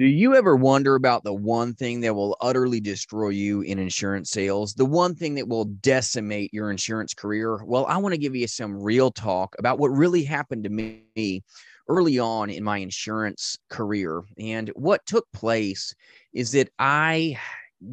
Do you ever wonder about the one thing that will utterly destroy you in insurance sales? The one thing that will decimate your insurance career? Well, I want to give you some real talk about what really happened to me early on in my insurance career. And what took place is that I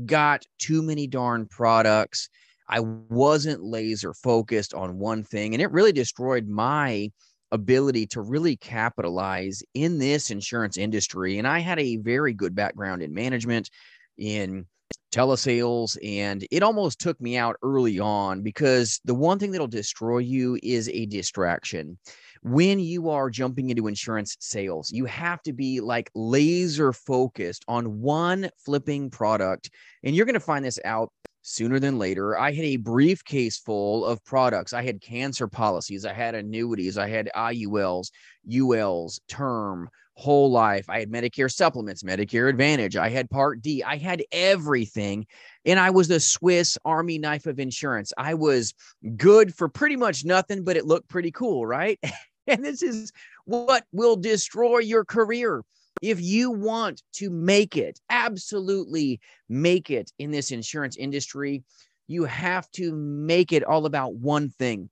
got too many darn products. I wasn't laser focused on one thing, and it really destroyed my ability to really capitalize in this insurance industry. And I had a very good background in management, in telesales, and it almost took me out early on because the one thing that'll destroy you is a distraction. When you are jumping into insurance sales, you have to be like laser focused on one flipping product. And you're going to find this out sooner than later. I had a briefcase full of products. I had cancer policies, I had annuities, I had IULs, ULs, term, whole life. I had Medicare supplements, Medicare Advantage. I had Part D. I had everything. And I was the Swiss Army knife of insurance. I was good for pretty much nothing, but it looked pretty cool, right? and this is what will destroy your career if you want to make it, absolutely make it in this insurance industry, you have to make it all about one thing.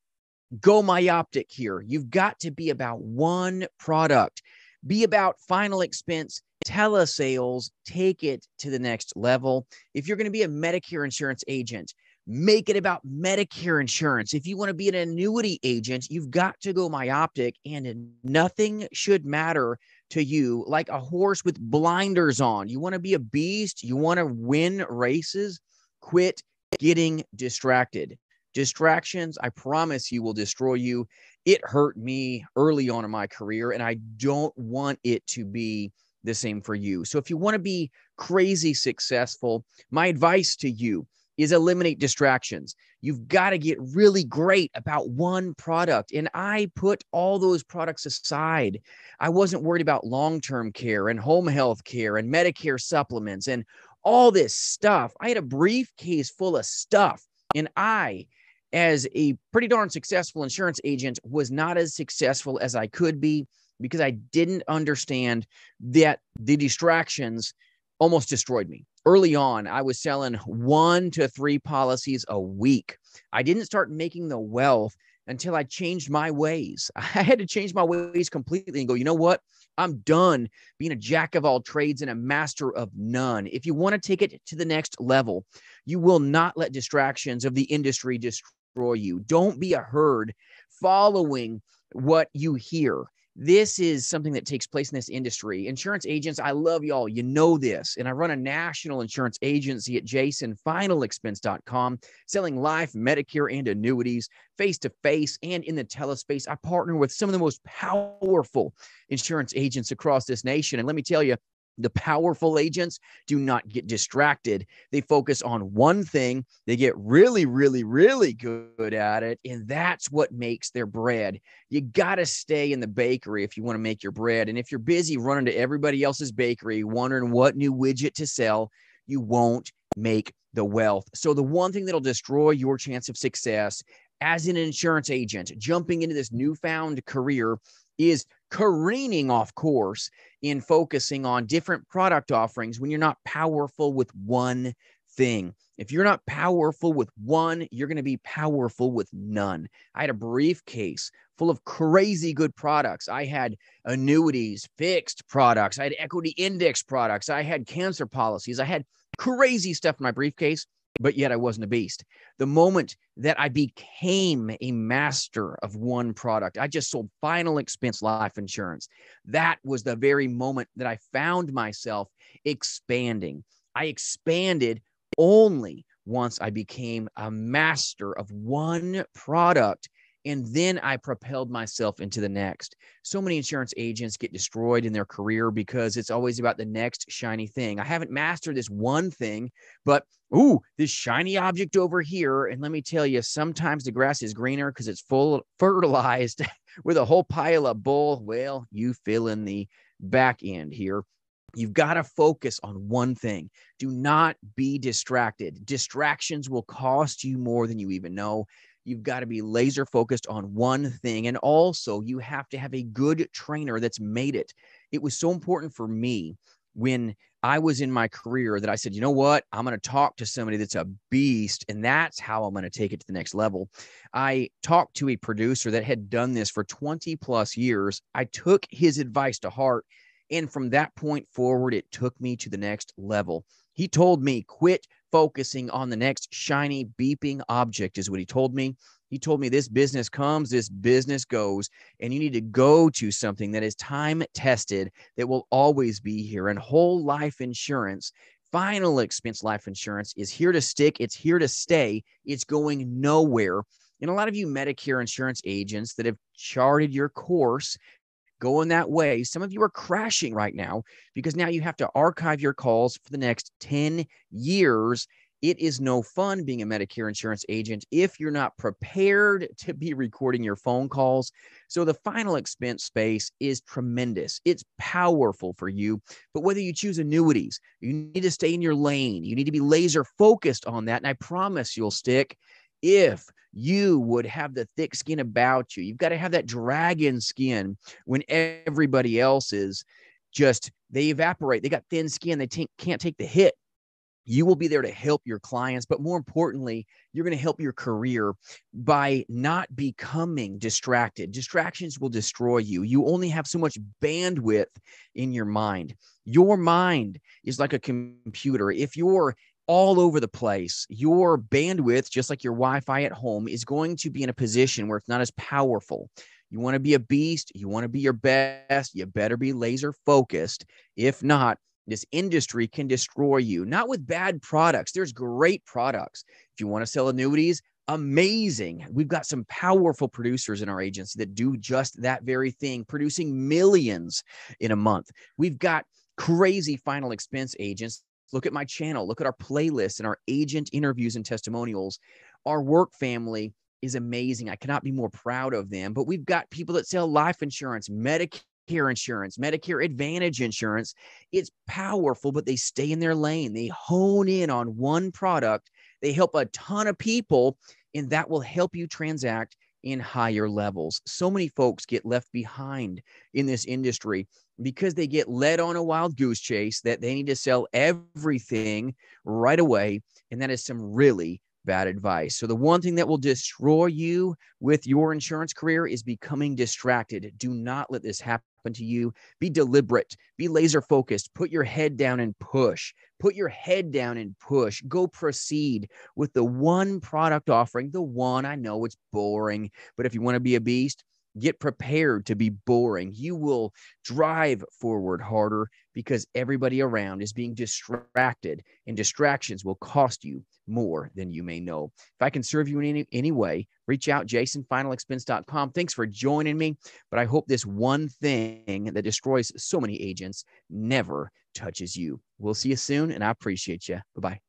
Go myopic here. You've got to be about one product, be about final expense telesales, take it to the next level. If you're going to be a Medicare insurance agent, make it about Medicare insurance. If you want to be an annuity agent, you've got to go myopic, and nothing should matter to you like a horse with blinders on. You want to be a beast, you want to win races, quit getting distracted. Distractions, I promise you, will destroy you. It hurt me early on in my career, and I don't want it to be the same for you. So, if you want to be crazy successful, my advice to you is eliminate distractions. You've got to get really great about one product. And I put all those products aside. I wasn't worried about long term care and home health care and Medicare supplements and all this stuff. I had a briefcase full of stuff. And I, as a pretty darn successful insurance agent, was not as successful as I could be because I didn't understand that the distractions almost destroyed me early on, I was selling one to three policies a week. I didn't start making the wealth until I changed my ways. I had to change my ways completely and go, you know what? I'm done being a jack of all trades and a master of none. If you want to take it to the next level, you will not let distractions of the industry destroy you. Don't be a herd following what you hear this is something that takes place in this industry. Insurance agents, I love y'all. You know this. And I run a national insurance agency at jasonfinalexpense.com, selling life, Medicare, and annuities face to face and in the telespace. I partner with some of the most powerful insurance agents across this nation. And let me tell you, the powerful agents do not get distracted. They focus on one thing, they get really, really, really good at it. And that's what makes their bread. You got to stay in the bakery if you want to make your bread. And if you're busy running to everybody else's bakery, wondering what new widget to sell, you won't make the wealth. So, the one thing that'll destroy your chance of success as an insurance agent jumping into this newfound career is careening off course in focusing on different product offerings when you're not powerful with one thing. If you're not powerful with one, you're going to be powerful with none. I had a briefcase full of crazy good products. I had annuities, fixed products, I had equity index products, I had cancer policies, I had crazy stuff in my briefcase but yet I wasn't a beast. The moment that I became a master of one product, I just sold final expense life insurance. That was the very moment that I found myself expanding. I expanded only once I became a master of one product and then I propelled myself into the next. So many insurance agents get destroyed in their career because it's always about the next shiny thing. I haven't mastered this one thing, but ooh, this shiny object over here. And let me tell you, sometimes the grass is greener because it's full fertilized with a whole pile of bull. Well, you fill in the back end here. You've got to focus on one thing. Do not be distracted. Distractions will cost you more than you even know. You've got to be laser focused on one thing. And also, you have to have a good trainer that's made it. It was so important for me when I was in my career that I said, you know what? I'm going to talk to somebody that's a beast, and that's how I'm going to take it to the next level. I talked to a producer that had done this for 20 plus years. I took his advice to heart. And from that point forward, it took me to the next level. He told me, quit focusing on the next shiny beeping object, is what he told me. He told me this business comes, this business goes, and you need to go to something that is time tested, that will always be here. And whole life insurance, final expense life insurance, is here to stick, it's here to stay, it's going nowhere. And a lot of you Medicare insurance agents that have charted your course going that way. Some of you are crashing right now because now you have to archive your calls for the next 10 years. It is no fun being a Medicare insurance agent if you're not prepared to be recording your phone calls. So, the final expense space is tremendous. It's powerful for you. But whether you choose annuities, you need to stay in your lane. You need to be laser focused on that. And I promise you'll stick if you would have the thick skin about you. You've got to have that dragon skin when everybody else is just they evaporate. They got thin skin. They t- can't take the hit. You will be there to help your clients, but more importantly, you're going to help your career by not becoming distracted. Distractions will destroy you. You only have so much bandwidth in your mind. Your mind is like a computer. If you're all over the place, your bandwidth, just like your Wi Fi at home, is going to be in a position where it's not as powerful. You want to be a beast, you want to be your best, you better be laser focused. If not, this industry can destroy you, not with bad products. There's great products. If you want to sell annuities, amazing. We've got some powerful producers in our agency that do just that very thing, producing millions in a month. We've got crazy final expense agents Look at my channel. Look at our playlist and our agent interviews and testimonials. Our work family is amazing. I cannot be more proud of them. But we've got people that sell life insurance, Medicare insurance, Medicare Advantage insurance. It's powerful, but they stay in their lane. They hone in on one product. They help a ton of people, and that will help you transact in higher levels. So many folks get left behind in this industry because they get led on a wild goose chase that they need to sell everything right away. And that is some really bad advice. So, the one thing that will destroy you with your insurance career is becoming distracted. Do not let this happen to you. Be deliberate, be laser focused, put your head down and push. Put your head down and push. Go proceed with the one product offering, the one I know it's boring, but if you want to be a beast, Get prepared to be boring. You will drive forward harder because everybody around is being distracted, and distractions will cost you more than you may know. If I can serve you in any, any way, reach out, jasonfinalexpense.com. Thanks for joining me. But I hope this one thing that destroys so many agents never touches you. We'll see you soon, and I appreciate you. Bye bye.